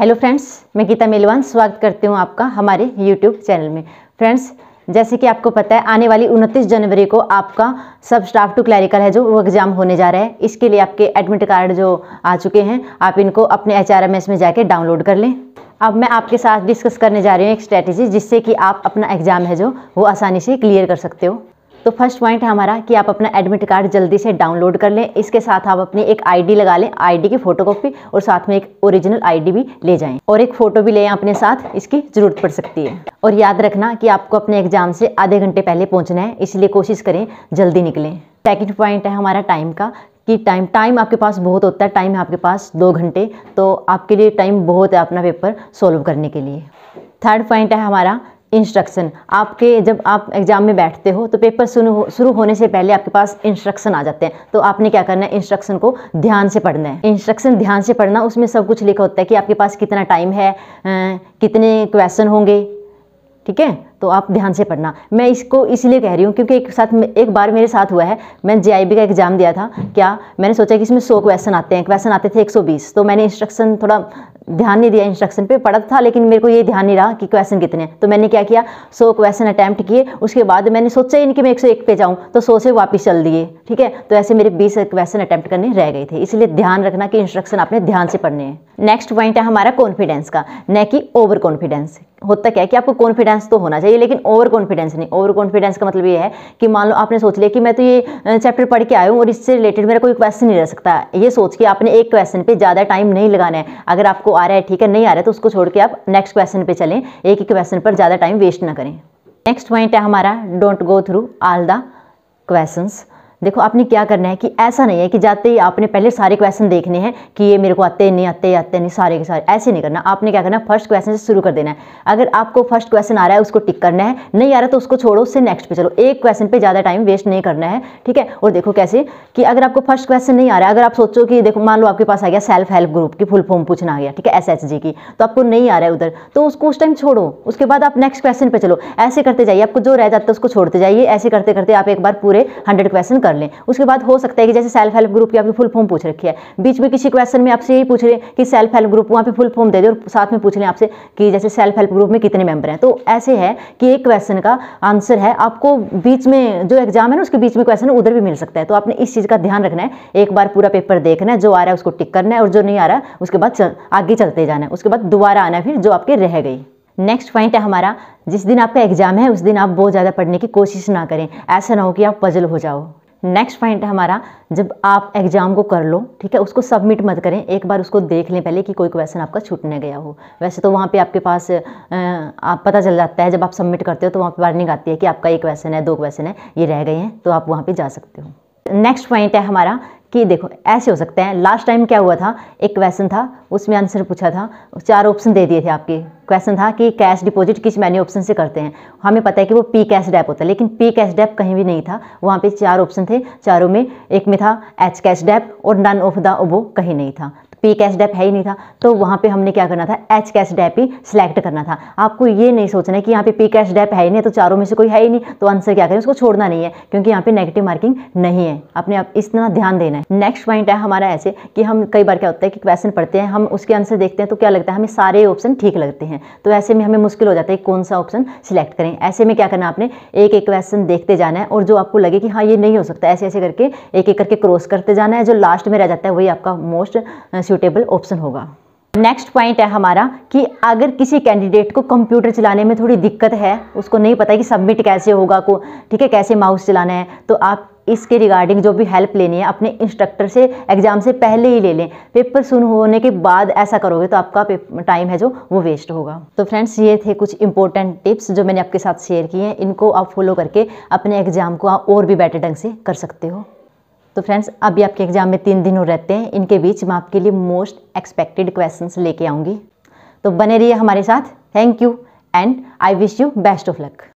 hello friends मैं गीता मेलवान स्वागत करती हूँ आपका हमारे यूट्यूब चैनल में फ्रेंड्स जैसे कि आपको पता है आने वाली 29 जनवरी को आपका सब स्टाफ टू क्लैरिकल है जो वो एग्ज़ाम होने जा रहा है इसके लिए आपके एडमिट कार्ड जो आ चुके हैं आप इनको अपने एच में जाके डाउनलोड कर लें अब मैं आपके साथ डिस्कस करने जा रही हूँ एक स्ट्रैटेजी जिससे कि आप अपना एग्ज़ाम है जो वो आसानी से क्लियर कर सकते हो तो फर्स्ट पॉइंट है हमारा कि आप अपना एडमिट कार्ड जल्दी से डाउनलोड कर लें इसके साथ आप अपनी एक आईडी लगा लें आईडी की फोटोकॉपी और साथ में एक ओरिजिनल आईडी भी ले जाएं और एक फ़ोटो भी ले अपने साथ इसकी ज़रूरत पड़ सकती है और याद रखना कि आपको अपने एग्ज़ाम से आधे घंटे पहले पहुँचना है इसलिए कोशिश करें जल्दी निकलें सेकेंड पॉइंट है हमारा टाइम का कि टाइम टाइम आपके पास बहुत होता है टाइम है आपके पास दो घंटे तो आपके लिए टाइम बहुत है अपना पेपर सॉल्व करने के लिए थर्ड पॉइंट है हमारा इंस्ट्रक्शन आपके जब आप एग्ज़ाम में बैठते हो तो पेपर शुरू हो, शुरू होने से पहले आपके पास इंस्ट्रक्शन आ जाते हैं तो आपने क्या करना है इंस्ट्रक्शन को ध्यान से पढ़ना है इंस्ट्रक्शन ध्यान से पढ़ना उसमें सब कुछ लिखा होता है कि आपके पास कितना टाइम है आ, अं, कितने क्वेश्चन होंगे ठीक है तो आप ध्यान से पढ़ना मैं इसको इसलिए कह रही हूँ क्योंकि एक साथ एक बार मेरे साथ हुआ है मैंने जे का एग्ज़ाम दिया था क्या मैंने सोचा कि इसमें सौ क्वेश्चन आते हैं क्वेश्चन आते थे एक तो मैंने इंस्ट्रक्शन थोड़ा ध्यान नहीं दिया इंस्ट्रक्शन पे पढ़ा था लेकिन मेरे को ये ध्यान नहीं रहा कि क्वेश्चन कितने हैं तो मैंने क्या किया सौ क्वेश्चन अटैम्प्ट किए उसके बाद मैंने सोचा ही नहीं कि मैं एक सौ एक पे जाऊं तो सौ से वापस चल दिए ठीक है तो ऐसे मेरे बीस क्वेश्चन अटैम्प्ट करने रह गए थे इसलिए ध्यान रखना कि इंस्ट्रक्शन आपने ध्यान से पढ़ने हैं नेक्स्ट पॉइंट है हमारा कॉन्फिडेंस का न कि ओवर कॉन्फिडेंस होता क्या है कि आपको कॉन्फिडेंस तो होना चाहिए चाहिए लेकिन ओवर कॉन्फिडेंस नहीं ओवर कॉन्फिडेंस का मतलब ये है कि मान लो आपने सोच लिया कि मैं तो ये चैप्टर पढ़ के आया हूँ और इससे रिलेटेड मेरा कोई क्वेश्चन नहीं रह सकता ये सोच के आपने एक क्वेश्चन पर ज़्यादा टाइम नहीं लगाना है अगर आपको आ रहा है ठीक है नहीं आ रहा है तो उसको छोड़ के आप नेक्स्ट क्वेश्चन पर चलें एक ही क्वेश्चन पर ज़्यादा टाइम वेस्ट ना करें नेक्स्ट पॉइंट है हमारा don't go through all the questions देखो आपने क्या करना है कि ऐसा नहीं है कि जाते ही आपने पहले सारे क्वेश्चन देखने हैं कि ये मेरे को आते नहीं आते आते नहीं सारे के सारे ऐसे नहीं करना आपने क्या करना फर्स्ट क्वेश्चन से शुरू कर देना है अगर आपको फर्स्ट क्वेश्चन आ रहा है उसको टिक करना है नहीं आ रहा तो उसको छोड़ो उससे नेक्स्ट पे चलो एक क्वेश्चन पर ज़्यादा टाइम वेस्ट नहीं करना है ठीक है और देखो कैसे कि अगर आपको फर्स्ट क्वेश्चन नहीं आ रहा है अगर आप सोचो कि देखो मान लो आपके पास आ गया सेल्फ हेल्प ग्रुप की फुल फॉर्म पूछना आ गया ठीक है एस की तो आपको नहीं आ रहा है उधर तो उसको उस टाइम छोड़ो उसके बाद आप नेक्स्ट क्वेश्चन पर चलो ऐसे करते जाइए आपको जो रह जाता है उसको छोड़ते जाइए ऐसे करते करते आप एक बार पूरे हंड्रेड क्वेश्चन कर लें उसके बाद हो सकता है कि जैसे सेल्फ हेल्प ग्रुप की आपकी फुल फॉर्म पूछ रखी है बीच में किसी क्वेश्चन में आपसे यही पूछ रहे हैं कि सेल्फ हेल्प ग्रुप वहाँ पे फुल फॉर्म दे दे और साथ में पूछ लें आपसे कि जैसे सेल्फ हेल्प ग्रुप में कितने मेंबर हैं तो ऐसे है कि एक क्वेश्चन का आंसर है आपको बीच में जो एग्जाम है ना उसके बीच में क्वेश्चन उधर भी मिल सकता है तो आपने इस चीज़ का ध्यान रखना है एक बार पूरा पेपर देखना है जो आ रहा है उसको टिक करना है और जो नहीं आ रहा है उसके बाद आगे चलते जाना है उसके बाद दोबारा आना है फिर जो आपके रह गई नेक्स्ट पॉइंट है हमारा जिस दिन आपका एग्जाम है उस दिन आप बहुत ज़्यादा पढ़ने की कोशिश ना करें ऐसा ना हो कि आप पजल हो जाओ नेक्स्ट पॉइंट है हमारा जब आप एग्ज़ाम को कर लो ठीक है उसको सबमिट मत करें एक बार उसको देख लें पहले कि कोई क्वेश्चन आपका छूटने गया हो वैसे तो वहाँ पे आपके पास आप पता चल जाता है जब आप सबमिट करते हो तो वहाँ पर वार्निंग आती है कि आपका एक क्वेश्चन है दो क्वेश्चन है ये रह गए हैं तो आप वहाँ पर जा सकते हो नेक्स्ट पॉइंट है हमारा कि देखो ऐसे हो सकते हैं लास्ट टाइम क्या हुआ था एक क्वेश्चन था उसमें आंसर पूछा था चार ऑप्शन दे दिए थे आपके क्वेश्चन था कि कैश डिपॉजिट किस मैन्यू ऑप्शन से करते हैं हमें पता है कि वो पी कैश डैप होता है लेकिन पी कैश डैप कहीं भी नहीं था वहाँ पे चार ऑप्शन थे चारों में एक में था एच कैश डैप और नन ऑफ द वो कहीं नहीं था पी कैश डैप है ही नहीं था तो वहाँ पे हमने क्या करना था एच कैश डैप ही सिलेक्ट करना था आपको ये नहीं सोचना है कि यहाँ पे पी कैश डैप है ही नहीं तो चारों में से कोई है ही नहीं तो आंसर क्या करें उसको छोड़ना नहीं है क्योंकि यहाँ पे नेगेटिव मार्किंग नहीं है अपने आप इतना ध्यान देना है नेक्स्ट पॉइंट है हमारा ऐसे कि हम कई बार क्या होता है कि क्वेश्चन पढ़ते हैं हम उसके आंसर देखते हैं तो क्या लगता है हमें सारे ऑप्शन ठीक लगते हैं तो ऐसे में हमें मुश्किल हो जाता है कौन सा ऑप्शन सिलेक्ट करें ऐसे में क्या करना आपने एक एक क्वेश्चन देखते जाना है और जो आपको लगे कि हाँ ये नहीं हो सकता ऐसे ऐसे करके एक एक करके क्रॉस करते जाना है जो लास्ट में रह जाता है वही आपका मोस्ट सूटेबल ऑप्शन होगा नेक्स्ट पॉइंट है हमारा कि अगर किसी कैंडिडेट को कंप्यूटर चलाने में थोड़ी दिक्कत है उसको नहीं पता कि सबमिट कैसे होगा को ठीक है कैसे माउस चलाना है तो आप इसके रिगार्डिंग जो भी हेल्प लेनी है अपने इंस्ट्रक्टर से एग्ज़ाम से पहले ही ले लें पेपर सुन होने के बाद ऐसा करोगे तो आपका टाइम है जो वो वेस्ट होगा तो फ्रेंड्स ये थे कुछ इंपॉर्टेंट टिप्स जो मैंने आपके साथ शेयर किए हैं इनको आप फॉलो करके अपने एग्ज़ाम को आप और भी बेटर ढंग से कर सकते हो तो फ्रेंड्स अभी आपके एग्ज़ाम में तीन दिन हो रहते हैं इनके बीच मैं आपके लिए मोस्ट एक्सपेक्टेड क्वेश्चंस लेके आऊँगी तो बने रहिए हमारे साथ thank you and I wish you best of luck